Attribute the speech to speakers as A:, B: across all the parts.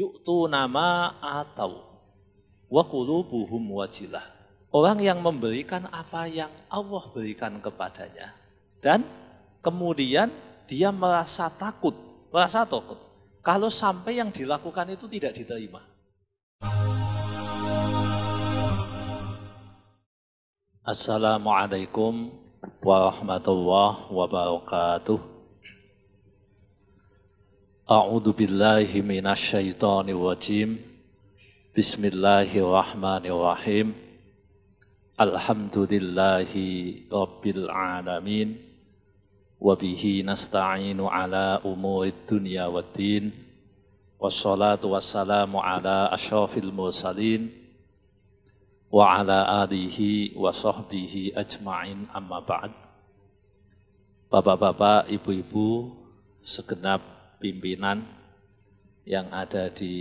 A: Yuktu nama atau wa qulubuhum wajilah. Orang yang memberikan apa yang Allah berikan kepadanya dan kemudian dia merasa takut, merasa takut kalau sampai yang dilakukan itu tidak diterima. Assalamualaikum warahmatullahi wabarakatuh. A'udzu billahi minasyaitonir rajim. Bismillahirrahmanirrahim. Alhamdulillahi rabbil alamin. Wabihi nasta'inu ala umurid dunya waddin. Wassalatu wassalamu ala asyrafil mursalin wa ala alihi wa sahbihi ajma'in amma ba'd. Bapak-bapak, ibu-ibu, segenap pimpinan yang ada di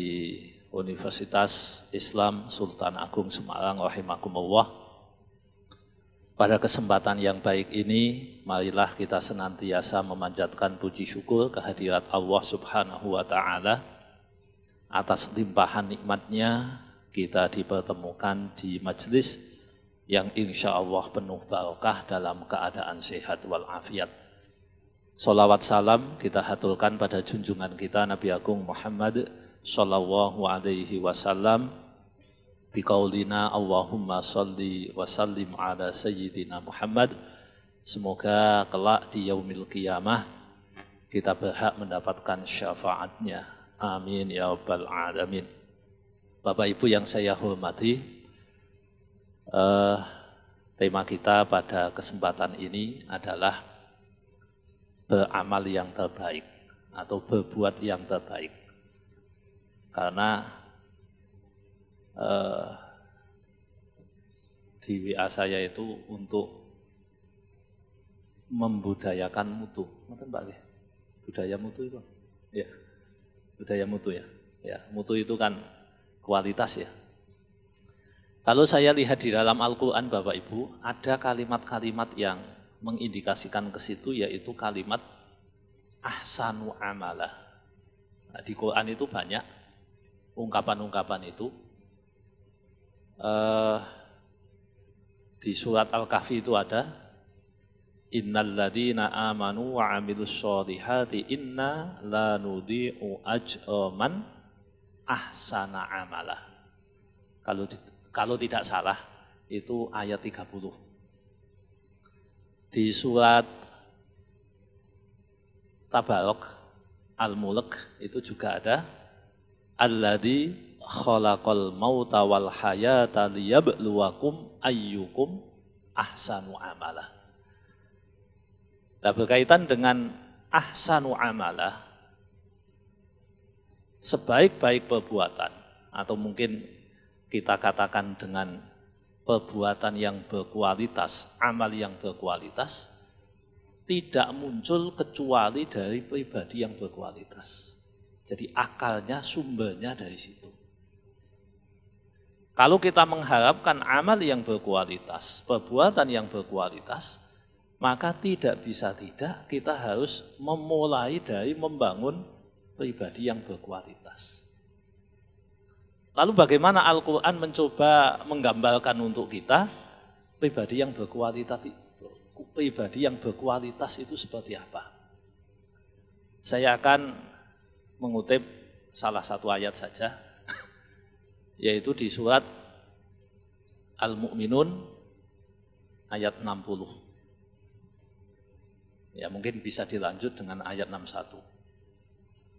A: Universitas Islam Sultan Agung Semarang rahimakumullah. Pada kesempatan yang baik ini, marilah kita senantiasa memanjatkan puji syukur kehadirat Allah Subhanahu wa taala atas limpahan nikmatnya kita dipertemukan di majelis yang insya Allah penuh barokah dalam keadaan sehat walafiat. Salawat salam kita haturkan pada junjungan kita Nabi Agung Muhammad Sallallahu alaihi wasallam Bikaulina Allahumma salli wa sallim ala sayyidina Muhammad Semoga kelak di yaumil qiyamah Kita berhak mendapatkan syafaatnya Amin ya Rabbal Alamin Bapak Ibu yang saya hormati eh, Tema kita pada kesempatan ini adalah beramal yang terbaik atau berbuat yang terbaik. Karena eh, di WA saya itu untuk membudayakan mutu. Mungkin Pak budaya mutu itu. Ya. Budaya mutu ya. Ya, mutu itu kan kualitas ya. Kalau saya lihat di dalam Al-Qur'an Bapak Ibu, ada kalimat-kalimat yang mengindikasikan ke situ yaitu kalimat ahsanu amalah. Nah, di Quran itu banyak ungkapan-ungkapan itu. Uh, di surat Al-Kahfi itu ada ladina amanu wa amilus sholihati inna la nudhi'u ajman ahsana amala. Kalau kalau tidak salah itu ayat 30 di surat Tabarok Al-Mulk itu juga ada Alladhi khalaqal mauta wal hayata liyabluwakum ayyukum ahsanu amala. Nah, berkaitan dengan ahsanu amala sebaik-baik perbuatan atau mungkin kita katakan dengan perbuatan yang berkualitas, amal yang berkualitas, tidak muncul kecuali dari pribadi yang berkualitas. Jadi akalnya, sumbernya dari situ. Kalau kita mengharapkan amal yang berkualitas, perbuatan yang berkualitas, maka tidak bisa tidak kita harus memulai dari membangun pribadi yang berkualitas. Lalu bagaimana Al-Quran mencoba menggambarkan untuk kita pribadi yang berkualitas pribadi yang berkualitas itu seperti apa? Saya akan mengutip salah satu ayat saja yaitu di surat Al-Mu'minun ayat 60. Ya mungkin bisa dilanjut dengan ayat 61.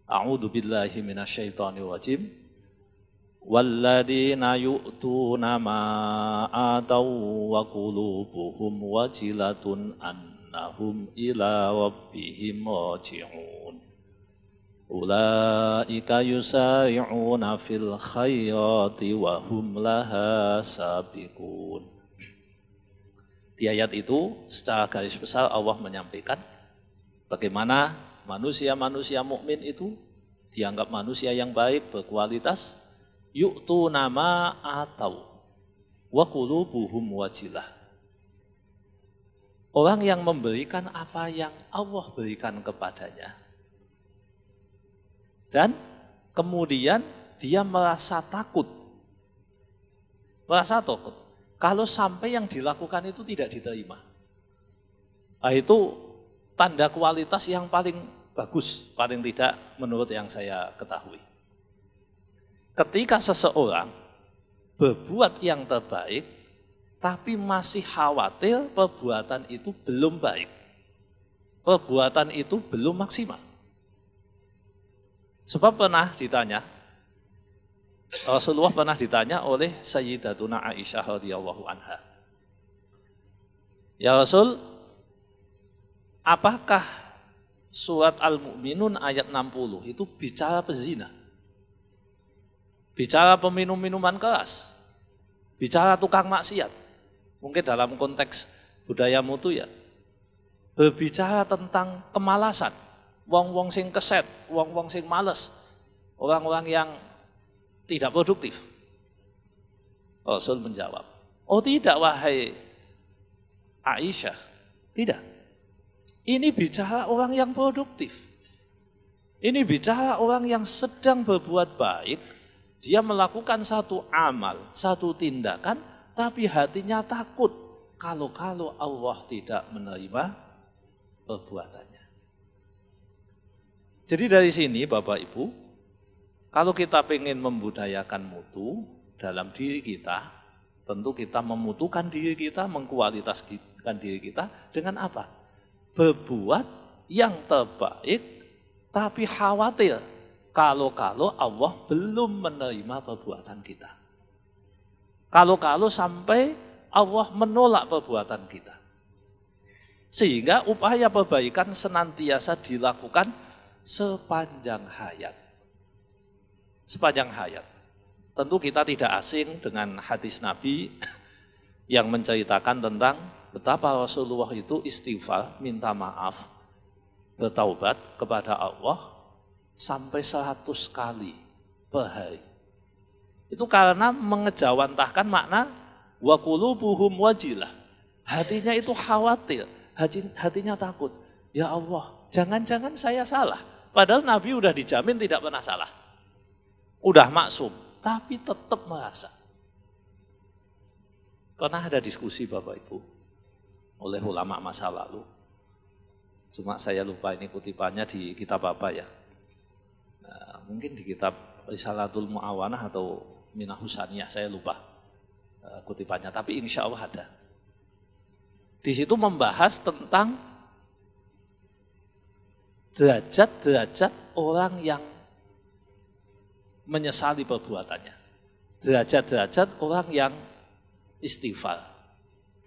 A: A'udzu والذين يؤتون ما آتوا وقلوبهم وجلة أنهم إلى ربهم راجعون أولئك يسارعون في الخيرات وهم لها سابقون Di ayat itu secara garis besar Allah menyampaikan bagaimana manusia-manusia mukmin itu dianggap manusia yang baik, berkualitas, yu'tu nama atau wa qulubuhum wajilah. Orang yang memberikan apa yang Allah berikan kepadanya. Dan kemudian dia merasa takut. Merasa takut. Kalau sampai yang dilakukan itu tidak diterima. Nah, itu tanda kualitas yang paling bagus, paling tidak menurut yang saya ketahui ketika seseorang berbuat yang terbaik, tapi masih khawatir perbuatan itu belum baik. Perbuatan itu belum maksimal. Sebab pernah ditanya, Rasulullah pernah ditanya oleh Sayyidatuna Aisyah radhiyallahu anha. Ya Rasul, apakah surat Al-Mu'minun ayat 60 itu bicara pezina? Bicara peminum minuman keras, bicara tukang maksiat, mungkin dalam konteks budaya mutu ya, berbicara tentang kemalasan, wong-wong sing keset, wong-wong sing males, orang-orang yang tidak produktif. Rasul menjawab, oh tidak wahai Aisyah, tidak. Ini bicara orang yang produktif. Ini bicara orang yang sedang berbuat baik, dia melakukan satu amal, satu tindakan, tapi hatinya takut kalau-kalau Allah tidak menerima perbuatannya. Jadi dari sini Bapak Ibu, kalau kita ingin membudayakan mutu dalam diri kita, tentu kita memutukan diri kita, mengkualitaskan diri kita dengan apa? Berbuat yang terbaik tapi khawatir kalau-kalau Allah belum menerima perbuatan kita. Kalau-kalau sampai Allah menolak perbuatan kita. Sehingga upaya perbaikan senantiasa dilakukan sepanjang hayat. Sepanjang hayat. Tentu kita tidak asing dengan hadis Nabi yang menceritakan tentang betapa Rasulullah itu istighfar, minta maaf, bertaubat kepada Allah sampai 100 kali per hari. Itu karena mengejawantahkan makna wakulu buhum wajilah. Hatinya itu khawatir, hatinya takut. Ya Allah, jangan-jangan saya salah. Padahal Nabi udah dijamin tidak pernah salah. Udah maksum, tapi tetap merasa. Pernah ada diskusi Bapak Ibu oleh ulama masa lalu. Cuma saya lupa ini kutipannya di kitab Bapak ya mungkin di kitab Risalatul Mu'awanah atau Minahusaniyah, saya lupa eh, kutipannya, tapi insya Allah ada. Di situ membahas tentang derajat-derajat orang yang menyesali perbuatannya. Derajat-derajat orang yang istighfar.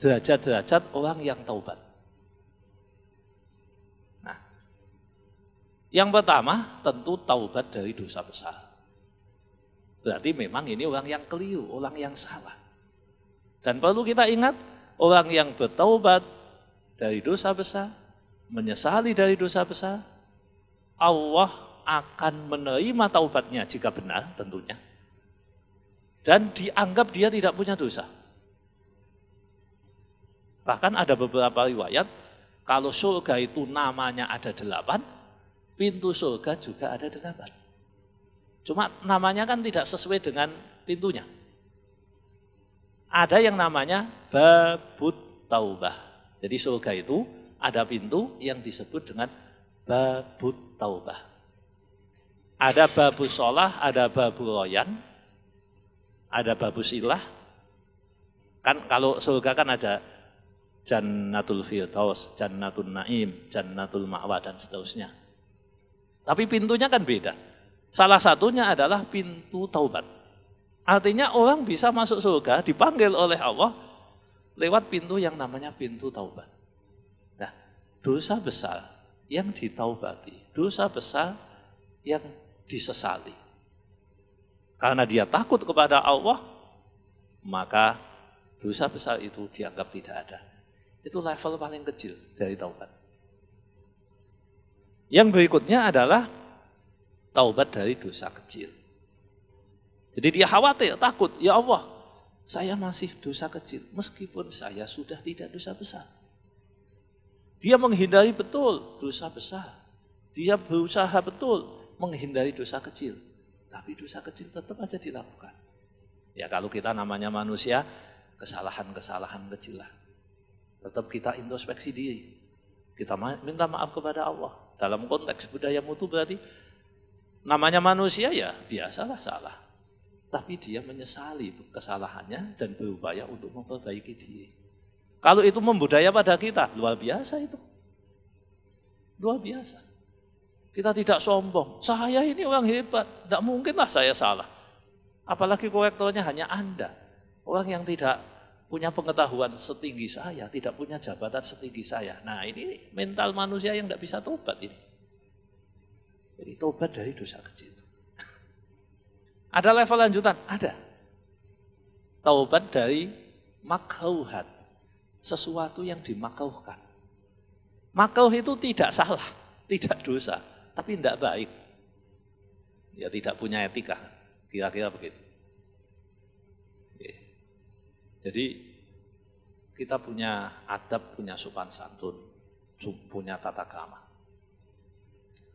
A: Derajat-derajat orang yang taubat. Yang pertama tentu taubat dari dosa besar. Berarti memang ini orang yang keliru, orang yang salah. Dan perlu kita ingat, orang yang bertaubat dari dosa besar, menyesali dari dosa besar, Allah akan menerima taubatnya jika benar tentunya. Dan dianggap dia tidak punya dosa. Bahkan ada beberapa riwayat, kalau surga itu namanya ada delapan, pintu surga juga ada delapan. Cuma namanya kan tidak sesuai dengan pintunya. Ada yang namanya babut taubah. Jadi surga itu ada pintu yang disebut dengan babut taubah. Ada babu sholah, ada babu royan, ada babu silah. Kan kalau surga kan ada jannatul firdaus, jannatul naim, jannatul ma'wa dan seterusnya tapi pintunya kan beda. Salah satunya adalah pintu taubat. Artinya orang bisa masuk surga dipanggil oleh Allah lewat pintu yang namanya pintu taubat. Nah, dosa besar yang ditaubati, dosa besar yang disesali. Karena dia takut kepada Allah, maka dosa besar itu dianggap tidak ada. Itu level paling kecil dari taubat. Yang berikutnya adalah taubat dari dosa kecil. Jadi dia khawatir, takut, ya Allah, saya masih dosa kecil meskipun saya sudah tidak dosa besar. Dia menghindari betul dosa besar. Dia berusaha betul menghindari dosa kecil. Tapi dosa kecil tetap aja dilakukan. Ya kalau kita namanya manusia, kesalahan-kesalahan kecil lah. Tetap kita introspeksi diri. Kita minta maaf kepada Allah. Dalam konteks budaya mutu berarti namanya manusia ya biasalah salah. Tapi dia menyesali kesalahannya dan berupaya untuk memperbaiki diri. Kalau itu membudaya pada kita, luar biasa itu. Luar biasa. Kita tidak sombong. Saya ini orang hebat. Tidak mungkinlah saya salah. Apalagi korektornya hanya Anda. Orang yang tidak punya pengetahuan setinggi saya, tidak punya jabatan setinggi saya. Nah ini mental manusia yang tidak bisa tobat ini. Jadi tobat dari dosa kecil. Ada level lanjutan? Ada. Taubat dari makauhat. Sesuatu yang dimakauhkan. Makauh itu tidak salah, tidak dosa, tapi tidak baik. Ya tidak punya etika, kira-kira begitu. Jadi kita punya adab, punya sopan santun, punya tata krama.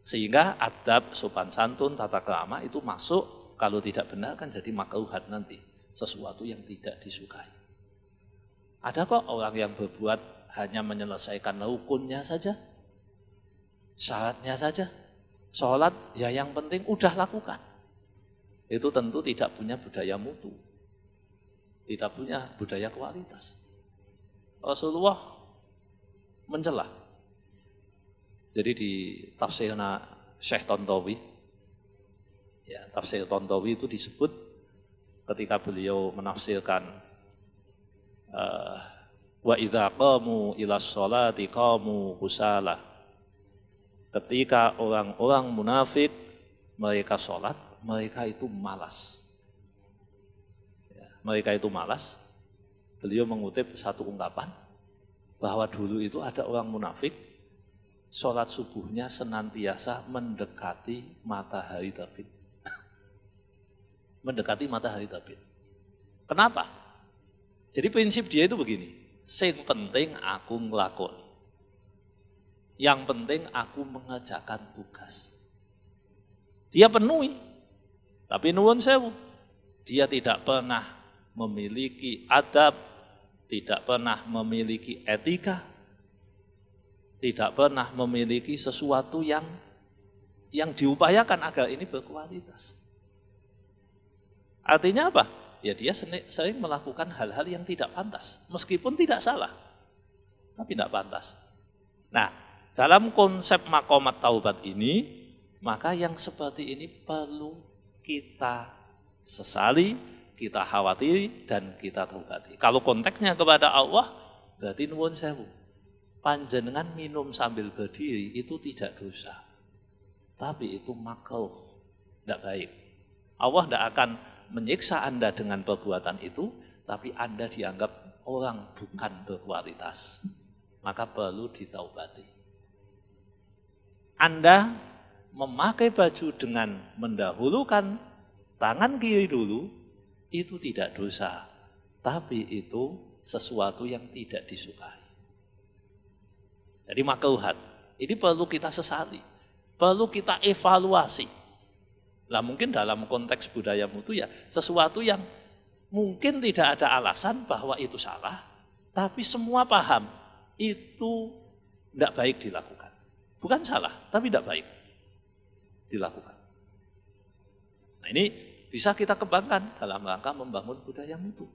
A: Sehingga adab, sopan santun, tata krama itu masuk kalau tidak benar kan jadi makruhat nanti. Sesuatu yang tidak disukai. Ada kok orang yang berbuat hanya menyelesaikan rukunnya saja. Syaratnya saja. Sholat ya yang penting udah lakukan. Itu tentu tidak punya budaya mutu tidak punya budaya kualitas. Rasulullah mencela. Jadi di tafsirna Syekh Tontowi, ya, tafsir Tontowi itu disebut ketika beliau menafsirkan eh, wa idza qamu ila sholati qamu kusala ketika orang-orang munafik mereka sholat mereka itu malas mereka itu malas, beliau mengutip satu ungkapan bahwa dulu itu ada orang munafik sholat subuhnya senantiasa mendekati matahari terbit. mendekati matahari terbit. Kenapa? Jadi prinsip dia itu begini, sing penting aku ngelakon. Yang penting aku mengerjakan tugas. Dia penuhi, tapi nuwun sewu. Dia tidak pernah memiliki adab, tidak pernah memiliki etika, tidak pernah memiliki sesuatu yang yang diupayakan agar ini berkualitas. Artinya apa? Ya dia sering melakukan hal-hal yang tidak pantas, meskipun tidak salah, tapi tidak pantas. Nah, dalam konsep makomat taubat ini, maka yang seperti ini perlu kita sesali, kita khawatiri dan kita taubati. Kalau konteksnya kepada Allah, berarti nuwun sewu. Panjenengan minum sambil berdiri itu tidak dosa. Tapi itu makhluk tidak baik. Allah tidak akan menyiksa Anda dengan perbuatan itu, tapi Anda dianggap orang bukan berkualitas. Maka perlu ditaubati. Anda memakai baju dengan mendahulukan tangan kiri dulu itu tidak dosa, tapi itu sesuatu yang tidak disukai. Jadi makauhat, ini perlu kita sesali, perlu kita evaluasi. Nah mungkin dalam konteks budaya mutu ya sesuatu yang mungkin tidak ada alasan bahwa itu salah, tapi semua paham itu tidak baik dilakukan. Bukan salah, tapi tidak baik dilakukan. Nah ini bisa kita kembangkan dalam rangka membangun budaya mutu.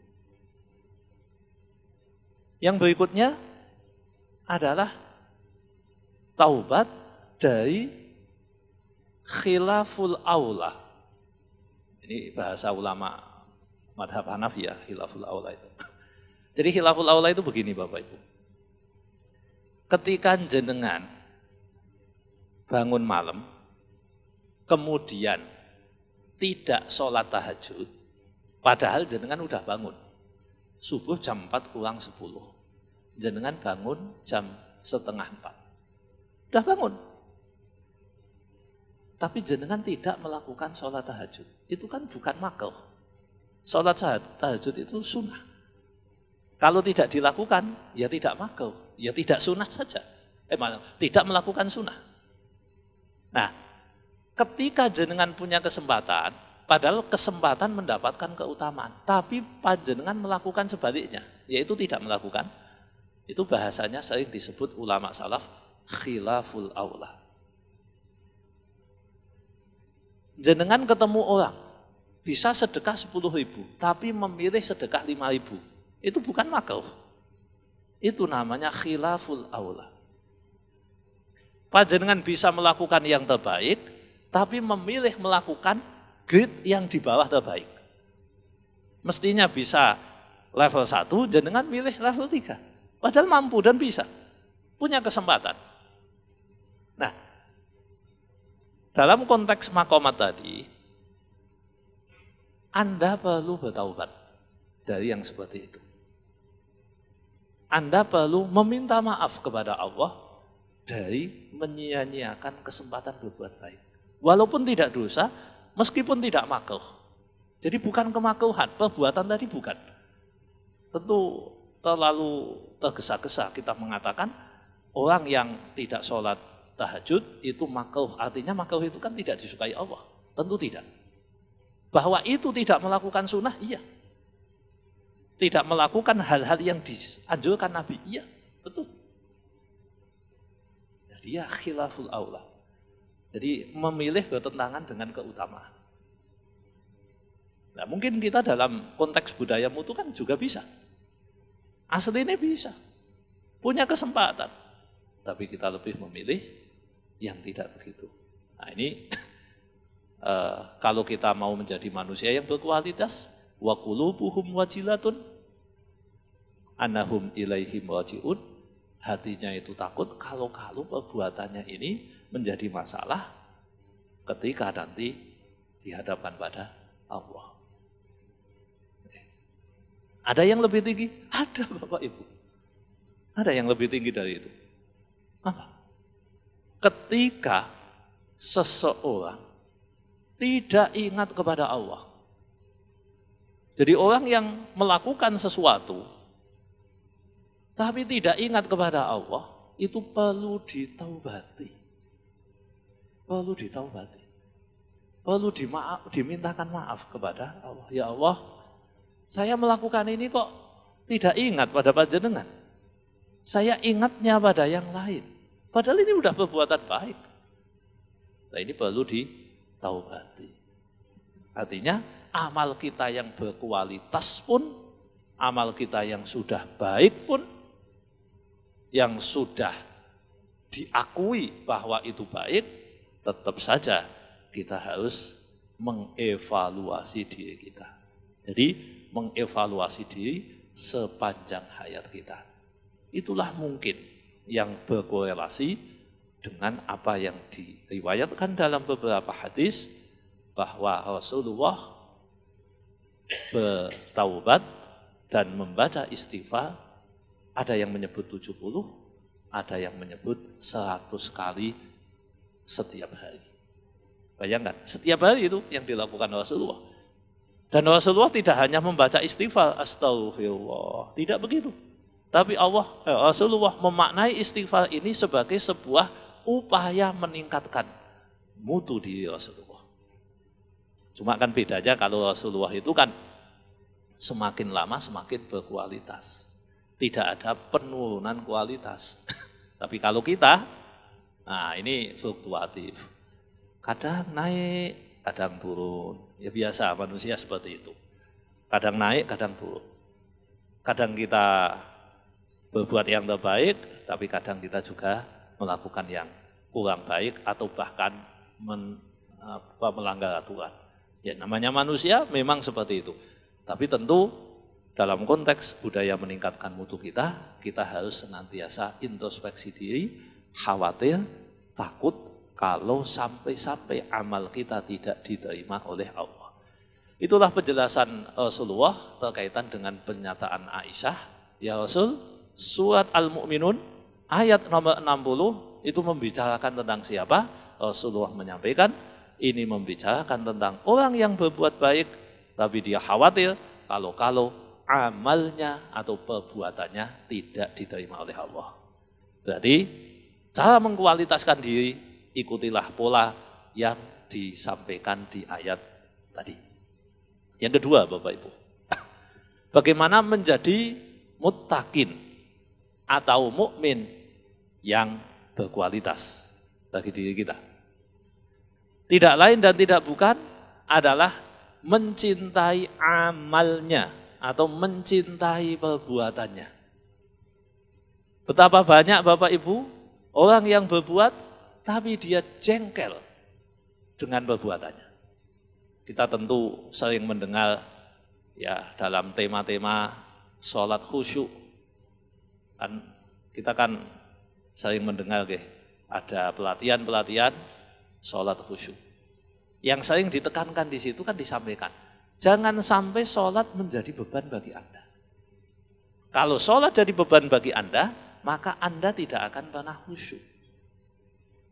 A: Yang berikutnya adalah taubat dari khilaful aula. Ini bahasa ulama madhab Hanafi ya, khilaful aula itu. Jadi khilaful aula itu begini Bapak Ibu. Ketika jenengan bangun malam, kemudian tidak sholat tahajud, padahal jenengan udah bangun. Subuh jam 4 kurang 10. Jenengan bangun jam setengah 4. Udah bangun. Tapi jenengan tidak melakukan sholat tahajud. Itu kan bukan makel. Sholat tahajud itu sunnah. Kalau tidak dilakukan, ya tidak makel. Ya tidak sunnah saja. Eh, malam tidak melakukan sunnah. Nah, ketika jenengan punya kesempatan, padahal kesempatan mendapatkan keutamaan, tapi panjenengan melakukan sebaliknya, yaitu tidak melakukan. Itu bahasanya sering disebut ulama salaf khilaful aula. Jenengan ketemu orang, bisa sedekah 10 ribu, tapi memilih sedekah 5 ribu. Itu bukan makruh. Itu namanya khilaful aula. Panjenengan bisa melakukan yang terbaik, tapi memilih melakukan grid yang di bawah terbaik. Mestinya bisa level 1, jenengan milih level 3. Padahal mampu dan bisa. Punya kesempatan. Nah, dalam konteks makomat tadi, Anda perlu bertaubat dari yang seperti itu. Anda perlu meminta maaf kepada Allah dari menyia-nyiakan kesempatan berbuat baik. Walaupun tidak dosa, meskipun tidak makruh. Jadi bukan kemakruhan, perbuatan tadi bukan. Tentu terlalu tergesa-gesa kita mengatakan orang yang tidak sholat tahajud itu makruh. Artinya makruh itu kan tidak disukai Allah. Tentu tidak. Bahwa itu tidak melakukan sunnah, iya. Tidak melakukan hal-hal yang dianjurkan Nabi, iya. Betul. Dia ya khilaful Allah. Jadi memilih bertentangan dengan keutamaan. Nah mungkin kita dalam konteks budaya mutu kan juga bisa. Asli ini bisa. Punya kesempatan. Tapi kita lebih memilih yang tidak begitu. Nah ini eh, kalau kita mau menjadi manusia yang berkualitas, wa wajilatun anahum ilaihim wajiun hatinya itu takut kalau-kalau perbuatannya ini menjadi masalah ketika nanti dihadapkan pada Allah. Ada yang lebih tinggi? Ada Bapak Ibu. Ada yang lebih tinggi dari itu. Apa? Ketika seseorang tidak ingat kepada Allah. Jadi orang yang melakukan sesuatu tapi tidak ingat kepada Allah itu perlu ditaubati perlu ditaubati. Perlu dimaaf, dimintakan maaf kepada Allah. Ya Allah, saya melakukan ini kok tidak ingat pada panjenengan. Saya ingatnya pada yang lain. Padahal ini sudah perbuatan baik. Nah ini perlu ditaubati. Artinya amal kita yang berkualitas pun, amal kita yang sudah baik pun, yang sudah diakui bahwa itu baik, tetap saja kita harus mengevaluasi diri kita. Jadi mengevaluasi diri sepanjang hayat kita. Itulah mungkin yang berkorelasi dengan apa yang diriwayatkan dalam beberapa hadis bahwa Rasulullah bertaubat dan membaca istighfar ada yang menyebut 70, ada yang menyebut 100 kali setiap hari. Bayangkan, setiap hari itu yang dilakukan Rasulullah. Dan Rasulullah tidak hanya membaca istighfar, astagfirullah, tidak begitu. Tapi Allah eh, Rasulullah memaknai istighfar ini sebagai sebuah upaya meningkatkan mutu diri Rasulullah. Cuma kan bedanya kalau Rasulullah itu kan semakin lama semakin berkualitas. Tidak ada penurunan kualitas. Tapi kalau kita Nah ini fluktuatif. Kadang naik, kadang turun. Ya biasa manusia seperti itu. Kadang naik, kadang turun. Kadang kita berbuat yang terbaik, tapi kadang kita juga melakukan yang kurang baik atau bahkan men, apa, melanggar aturan. Ya namanya manusia memang seperti itu. Tapi tentu dalam konteks budaya meningkatkan mutu kita, kita harus senantiasa introspeksi diri, khawatir, takut kalau sampai-sampai amal kita tidak diterima oleh Allah. Itulah penjelasan Rasulullah terkaitan dengan pernyataan Aisyah. Ya Rasul, surat Al-Mu'minun ayat nomor 60 itu membicarakan tentang siapa? Rasulullah menyampaikan ini membicarakan tentang orang yang berbuat baik tapi dia khawatir kalau-kalau amalnya atau perbuatannya tidak diterima oleh Allah. Berarti Cara mengkualitaskan diri, ikutilah pola yang disampaikan di ayat tadi. Yang kedua Bapak Ibu, bagaimana menjadi mutakin atau mukmin yang berkualitas bagi diri kita. Tidak lain dan tidak bukan adalah mencintai amalnya atau mencintai perbuatannya. Betapa banyak Bapak Ibu Orang yang berbuat, tapi dia jengkel dengan perbuatannya. Kita tentu sering mendengar ya dalam tema-tema sholat khusyuk. Kan, kita kan sering mendengar ke, ya, ada pelatihan-pelatihan sholat khusyuk. Yang sering ditekankan di situ kan disampaikan. Jangan sampai sholat menjadi beban bagi Anda. Kalau sholat jadi beban bagi Anda, maka Anda tidak akan pernah khusyuk.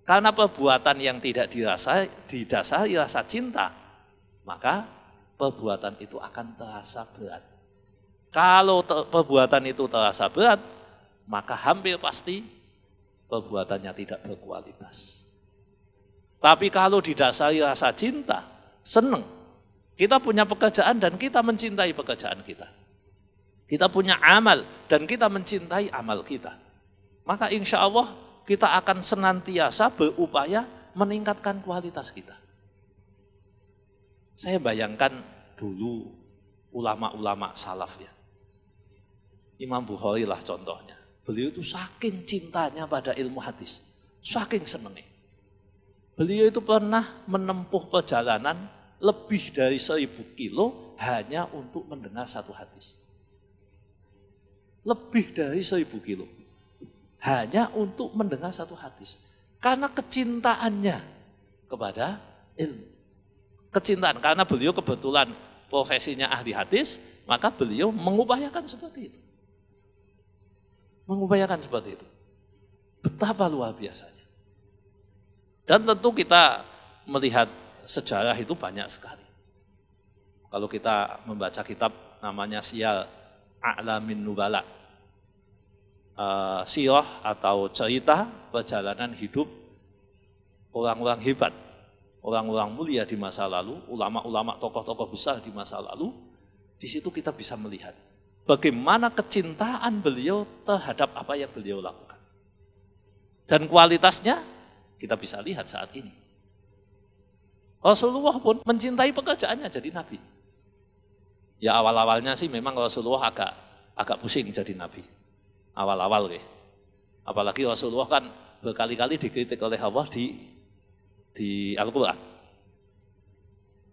A: Karena perbuatan yang tidak dirasa, didasari rasa cinta, maka perbuatan itu akan terasa berat. Kalau ter, perbuatan itu terasa berat, maka hampir pasti perbuatannya tidak berkualitas. Tapi kalau didasari rasa cinta, seneng Kita punya pekerjaan dan kita mencintai pekerjaan kita kita punya amal dan kita mencintai amal kita. Maka insya Allah kita akan senantiasa berupaya meningkatkan kualitas kita. Saya bayangkan dulu ulama-ulama salaf ya. Imam Bukhari lah contohnya. Beliau itu saking cintanya pada ilmu hadis. Saking senengnya. Beliau itu pernah menempuh perjalanan lebih dari seribu kilo hanya untuk mendengar satu hadis. Lebih dari seribu kilo. Hanya untuk mendengar satu hadis. Karena kecintaannya kepada ilmu. Kecintaan, karena beliau kebetulan profesinya ahli hadis, maka beliau mengupayakan seperti itu. Mengupayakan seperti itu. Betapa luar biasanya. Dan tentu kita melihat sejarah itu banyak sekali. Kalau kita membaca kitab namanya Sial a'lamin nubala. Uh, atau cerita perjalanan hidup orang-orang hebat, orang-orang mulia di masa lalu, ulama-ulama tokoh-tokoh besar di masa lalu, di situ kita bisa melihat bagaimana kecintaan beliau terhadap apa yang beliau lakukan. Dan kualitasnya kita bisa lihat saat ini. Rasulullah pun mencintai pekerjaannya jadi nabi. Ya awal-awalnya sih memang Rasulullah agak agak pusing jadi nabi. Awal-awal deh. Apalagi Rasulullah kan berkali-kali dikritik oleh Allah di di Al-Qur'an.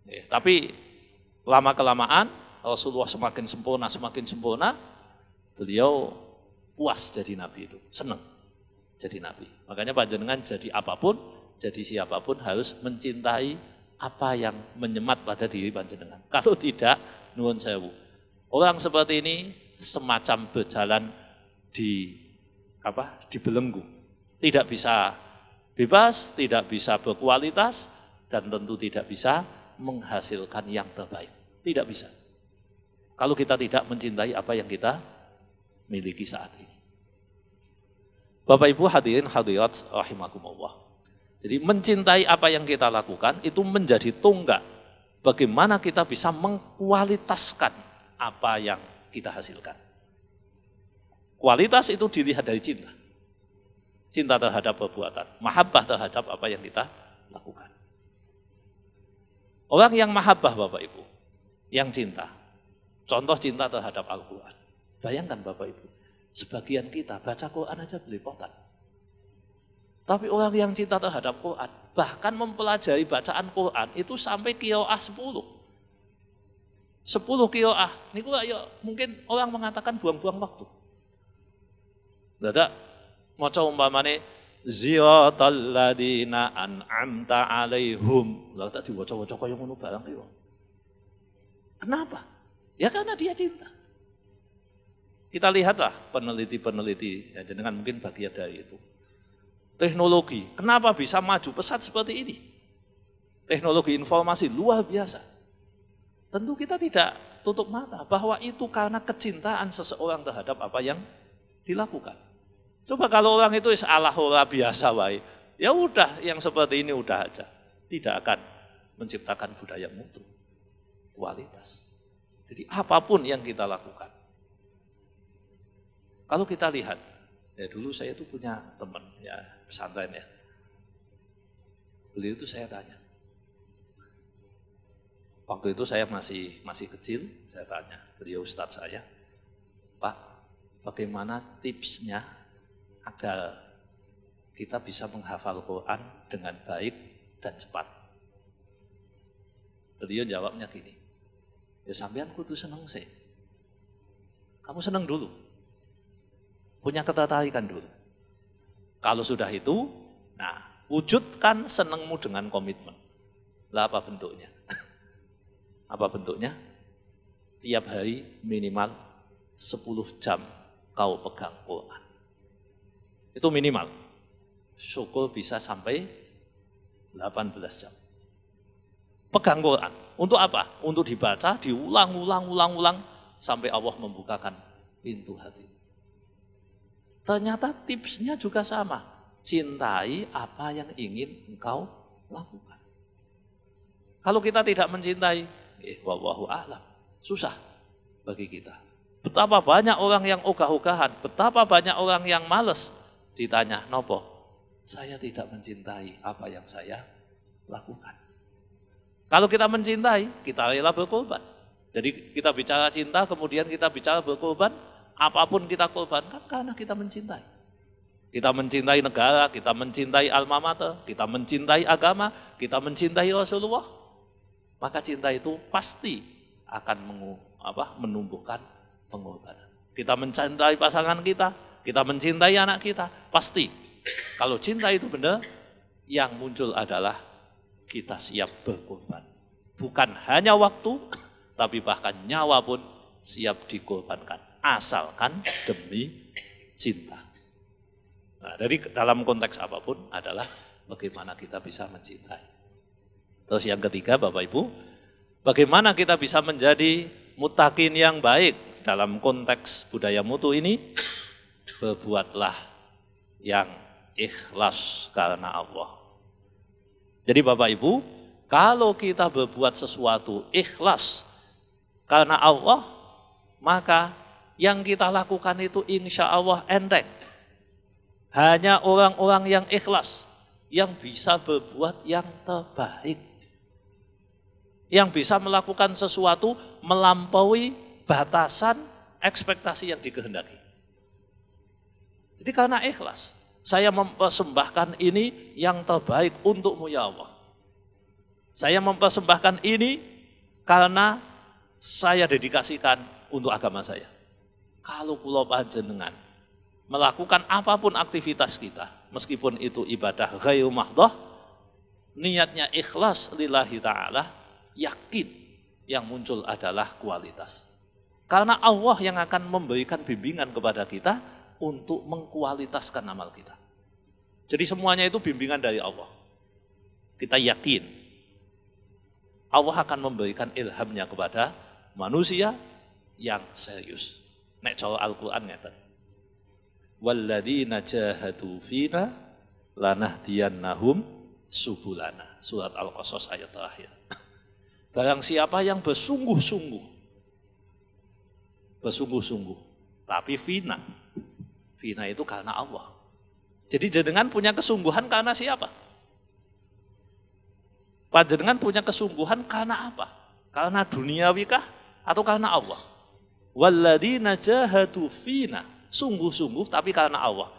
A: Ya, tapi lama kelamaan Rasulullah semakin sempurna, semakin sempurna, beliau puas jadi nabi itu, senang jadi nabi. Makanya panjenengan jadi apapun, jadi siapapun harus mencintai apa yang menyemat pada diri panjenengan. Kalau tidak, nuwun sewu. Orang seperti ini semacam berjalan di apa? Di belenggu, Tidak bisa bebas, tidak bisa berkualitas dan tentu tidak bisa menghasilkan yang terbaik. Tidak bisa. Kalau kita tidak mencintai apa yang kita miliki saat ini. Bapak Ibu hadirin hadirat rahimakumullah. Jadi mencintai apa yang kita lakukan itu menjadi tonggak bagaimana kita bisa mengkualitaskan apa yang kita hasilkan. Kualitas itu dilihat dari cinta. Cinta terhadap perbuatan, mahabbah terhadap apa yang kita lakukan. Orang yang mahabbah Bapak Ibu, yang cinta, contoh cinta terhadap Al-Quran. Bayangkan Bapak Ibu, sebagian kita baca Quran aja belepotan. Tapi orang yang cinta terhadap Quran, bahkan mempelajari bacaan Quran itu sampai kiroah 10. 10 kiroah, ini kok ya mungkin orang mengatakan buang-buang waktu. Tidak, Dada, maca umpamane ziratal ladina an'amta alaihum. Lah tak diwaca-waca kaya ngono barang ki Kenapa? Ya karena dia cinta. Kita lihatlah peneliti-peneliti, ya jenengan mungkin bagian dari itu teknologi. Kenapa bisa maju pesat seperti ini? Teknologi informasi luar biasa. Tentu kita tidak tutup mata bahwa itu karena kecintaan seseorang terhadap apa yang dilakukan. Coba kalau orang itu Allah ora biasa wae, ya udah yang seperti ini udah aja. Tidak akan menciptakan budaya mutu, kualitas. Jadi apapun yang kita lakukan. Kalau kita lihat, ya dulu saya itu punya teman ya pesantren ya. Beliau itu saya tanya. Waktu itu saya masih masih kecil, saya tanya beliau ustadz saya, Pak, bagaimana tipsnya agar kita bisa menghafal Quran dengan baik dan cepat? Beliau jawabnya gini, ya sampean kudu seneng sih. Kamu seneng dulu, punya ketertarikan dulu. Kalau sudah itu, nah wujudkan senengmu dengan komitmen. Lah apa bentuknya? apa bentuknya? Tiap hari minimal 10 jam kau pegang Quran. Itu minimal. Syukur bisa sampai 18 jam. Pegang Quran. Untuk apa? Untuk dibaca, diulang, ulang, ulang, ulang. Sampai Allah membukakan pintu hati. Ternyata tipsnya juga sama. Cintai apa yang ingin engkau lakukan. Kalau kita tidak mencintai, eh, wallahu alam, susah bagi kita. Betapa banyak orang yang ogah-ogahan, betapa banyak orang yang males ditanya, nopo, saya tidak mencintai apa yang saya lakukan. Kalau kita mencintai, kita rela berkorban. Jadi kita bicara cinta, kemudian kita bicara berkorban, Apapun kita korbankan karena kita mencintai. Kita mencintai negara, kita mencintai alma mater, kita mencintai agama, kita mencintai Rasulullah. Maka cinta itu pasti akan apa, menumbuhkan pengorbanan. Kita mencintai pasangan kita, kita mencintai anak kita, pasti. Kalau cinta itu benar, yang muncul adalah kita siap berkorban. Bukan hanya waktu, tapi bahkan nyawa pun siap dikorbankan asalkan demi cinta. Nah, dari dalam konteks apapun adalah bagaimana kita bisa mencintai. Terus yang ketiga Bapak Ibu, bagaimana kita bisa menjadi mutakin yang baik dalam konteks budaya mutu ini? Berbuatlah yang ikhlas karena Allah. Jadi Bapak Ibu, kalau kita berbuat sesuatu ikhlas karena Allah, maka yang kita lakukan itu insya Allah enteng. Hanya orang-orang yang ikhlas yang bisa berbuat yang terbaik. Yang bisa melakukan sesuatu melampaui batasan ekspektasi yang dikehendaki. Jadi karena ikhlas, saya mempersembahkan ini yang terbaik untukmu ya Allah. Saya mempersembahkan ini karena saya dedikasikan untuk agama saya kalau pulau panjenengan melakukan apapun aktivitas kita, meskipun itu ibadah gayu mahdoh, niatnya ikhlas lillahi ta'ala, yakin yang muncul adalah kualitas. Karena Allah yang akan memberikan bimbingan kepada kita untuk mengkualitaskan amal kita. Jadi semuanya itu bimbingan dari Allah. Kita yakin Allah akan memberikan ilhamnya kepada manusia yang serius. Nek cowo Al-Qur'an ngeten. Walladzina jahadu fina lanahdiyannahum subulana. Surat Al-Qasas ayat terakhir. Barang siapa yang bersungguh-sungguh bersungguh-sungguh tapi fina. Fina itu karena Allah. Jadi jenengan punya kesungguhan karena siapa? Panjenengan punya kesungguhan karena apa? Karena duniawi kah atau karena Allah? walladina jahadu fina. Sungguh-sungguh tapi karena Allah.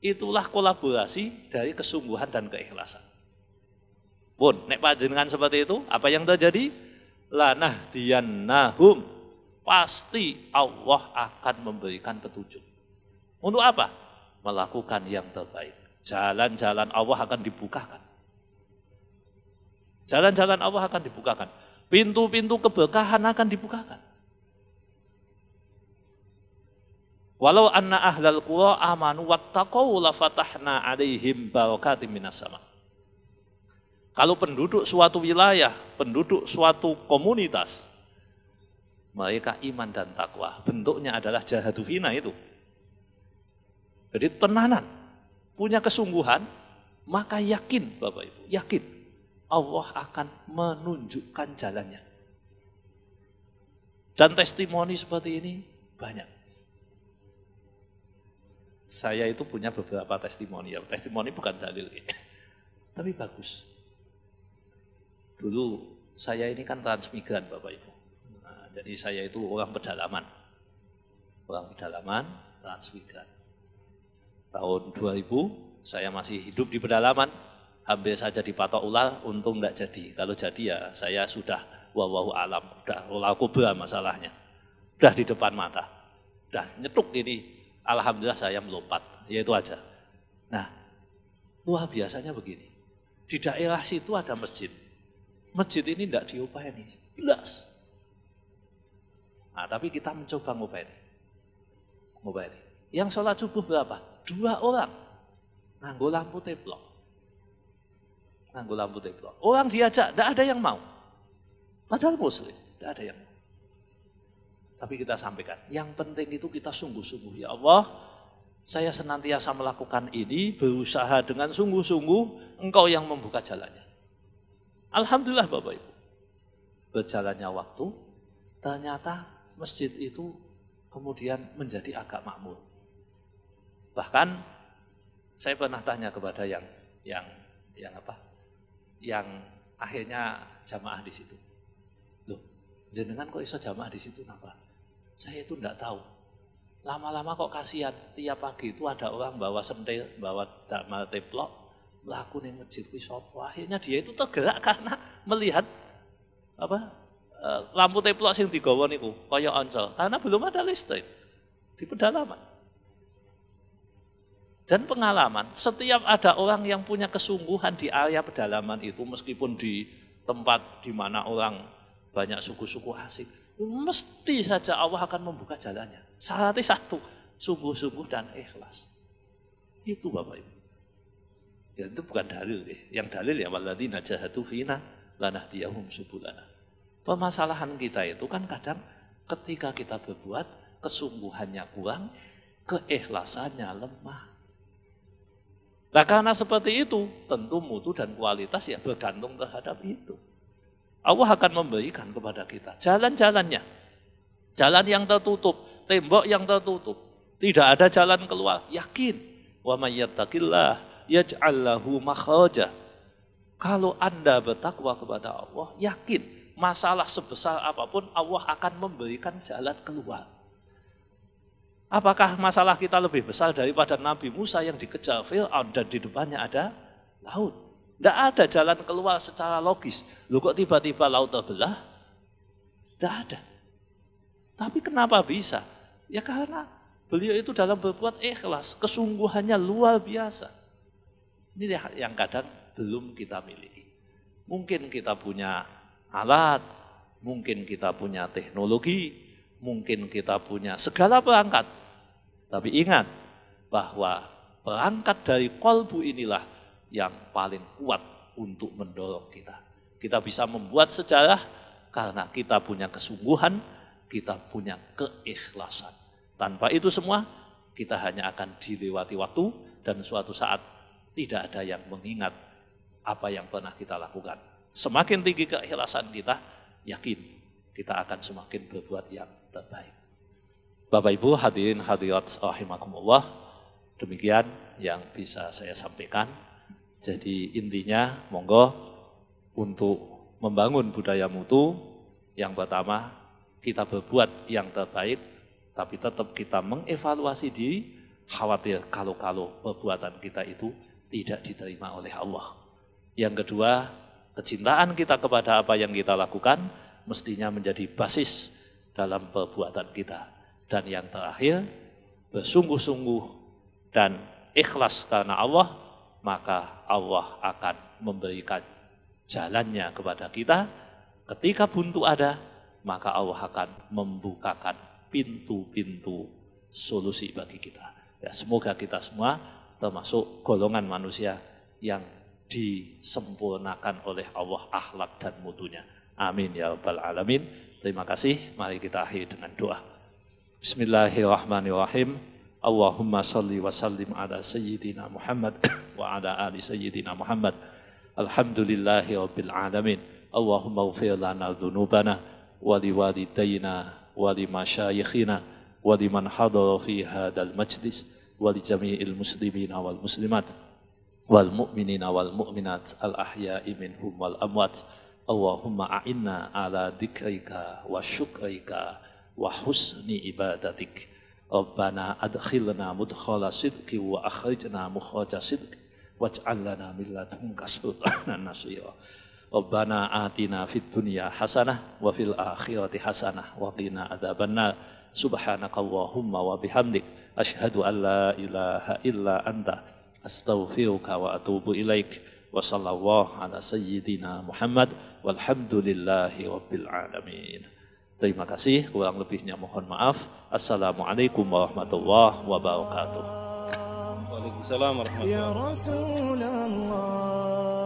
A: Itulah kolaborasi dari kesungguhan dan keikhlasan. Pun, nek panjenengan seperti itu, apa yang terjadi? Lanah Nahum Pasti Allah akan memberikan petunjuk. Untuk apa? Melakukan yang terbaik. Jalan-jalan Allah akan dibukakan. Jalan-jalan Allah akan dibukakan. Pintu-pintu keberkahan akan dibukakan. Walau anna ahlal qura amanu wattaqaw la fatahna alaihim barakatim minas sama. Kalau penduduk suatu wilayah, penduduk suatu komunitas, mereka iman dan takwa. Bentuknya adalah jahadu fina itu. Jadi tenanan, punya kesungguhan, maka yakin Bapak Ibu, yakin Allah akan menunjukkan jalannya. Dan testimoni seperti ini banyak saya itu punya beberapa testimoni. Ya, testimoni bukan dalil, tapi bagus. Dulu saya ini kan transmigran Bapak Ibu. Nah, jadi saya itu orang pedalaman. Orang pedalaman, transmigran. Tahun 2000 saya masih hidup di pedalaman, hampir saja dipatok ular, untung tidak jadi. Kalau jadi ya saya sudah wawahu alam, udah ular kubra masalahnya. udah di depan mata, udah nyetuk ini Alhamdulillah saya melompat, ya itu aja. Nah, luar biasanya begini. Di daerah situ ada masjid. Masjid ini tidak diopeni, jelas. Nah, tapi kita mencoba ngopeni. Ngopeni. Yang sholat subuh berapa? Dua orang. Nganggo lampu teplok. Nganggo lampu teplok. Orang diajak, tidak ada yang mau. Padahal muslim, tidak ada yang mau. Tapi kita sampaikan, yang penting itu kita sungguh-sungguh. Ya Allah, saya senantiasa melakukan ini, berusaha dengan sungguh-sungguh, engkau yang membuka jalannya. Alhamdulillah Bapak Ibu. Berjalannya waktu, ternyata masjid itu kemudian menjadi agak makmur. Bahkan saya pernah tanya kepada yang yang yang apa? Yang akhirnya jamaah di situ jenengan kok iso jamaah di situ napa? Saya itu enggak tahu. Lama-lama kok kasihan tiap pagi itu ada orang bawa sentil, bawa dakmal teplok, laku nih masjid kuwi Akhirnya dia itu tergerak karena melihat apa? E, lampu teplok sing digawa niku kaya onco karena belum ada listrik di pedalaman. Dan pengalaman, setiap ada orang yang punya kesungguhan di area pedalaman itu meskipun di tempat di mana orang banyak suku-suku asing. Mesti saja Allah akan membuka jalannya. satu satu, sungguh-sungguh dan ikhlas. Itu Bapak Ibu. Ya, itu bukan dalil deh. Ya. Yang dalil ya waladina najahatu fina lanah diyahum subulana. Permasalahan kita itu kan kadang ketika kita berbuat kesungguhannya kurang, keikhlasannya lemah. Nah karena seperti itu tentu mutu dan kualitas ya bergantung terhadap itu. Allah akan memberikan kepada kita jalan-jalannya. Jalan yang tertutup, tembok yang tertutup. Tidak ada jalan keluar. Yakin. Wa may yattaqillah yaj'al lahu makhraja. Kalau Anda bertakwa kepada Allah, yakin masalah sebesar apapun Allah akan memberikan jalan keluar. Apakah masalah kita lebih besar daripada Nabi Musa yang dikejar Fir'aun dan di depannya ada laut? Tidak ada jalan keluar secara logis. Lu kok tiba-tiba laut terbelah? Tidak ada. Tapi kenapa bisa? Ya karena beliau itu dalam berbuat ikhlas, kesungguhannya luar biasa. Ini yang kadang belum kita miliki. Mungkin kita punya alat, mungkin kita punya teknologi, mungkin kita punya segala perangkat. Tapi ingat bahwa perangkat dari kolbu inilah yang paling kuat untuk mendorong kita. Kita bisa membuat sejarah karena kita punya kesungguhan, kita punya keikhlasan. Tanpa itu semua, kita hanya akan dilewati waktu dan suatu saat tidak ada yang mengingat apa yang pernah kita lakukan. Semakin tinggi keikhlasan kita, yakin kita akan semakin berbuat yang terbaik. Bapak Ibu hadirin hadirat rahimakumullah. Demikian yang bisa saya sampaikan. Jadi intinya monggo untuk membangun budaya mutu yang pertama kita berbuat yang terbaik tapi tetap kita mengevaluasi diri khawatir kalau-kalau perbuatan kita itu tidak diterima oleh Allah. Yang kedua, kecintaan kita kepada apa yang kita lakukan mestinya menjadi basis dalam perbuatan kita. Dan yang terakhir, bersungguh-sungguh dan ikhlas karena Allah maka Allah akan memberikan jalannya kepada kita. Ketika buntu ada, maka Allah akan membukakan pintu-pintu solusi bagi kita. Ya, semoga kita semua termasuk golongan manusia yang disempurnakan oleh Allah akhlak dan mutunya. Amin ya rabbal alamin. Terima kasih. Mari kita akhiri dengan doa. Bismillahirrahmanirrahim. Allahumma salli wa sallim ala sayyidina Muhammad wa ala ali sayyidina Muhammad. Alhamdulillahi rabbil alamin. Allahumma ighfir lana dhunubana wa liwalidayna wa limashayikhina wa liman hadara fi hadzal majlis wa li jami'il muslimina wal muslimat wal mu'minina wal mu'minat al ahya'i minhum wal amwat. Allahumma a'inna ala dhikrika wa syukrika wa husni ibadatik. Rabbana adkhilna mudkhala sidqi wa akhrijna mukhraja sidqi waj'al lana min ladunka sultanan nasira. Rabbana atina fid dunya hasanah wa fil akhirati hasanah wa qina adzabannar. Subhanakallahumma wa bihamdik asyhadu an la ilaha illa anta astaghfiruka wa atubu ilaik. Wa sallallahu ala sayyidina Muhammad walhamdulillahi rabbil alamin. Terima kasih, kurang lebihnya mohon maaf. Assalamualaikum warahmatullahi wabarakatuh. Waalaikumsalam warahmatullahi wabarakatuh. Ya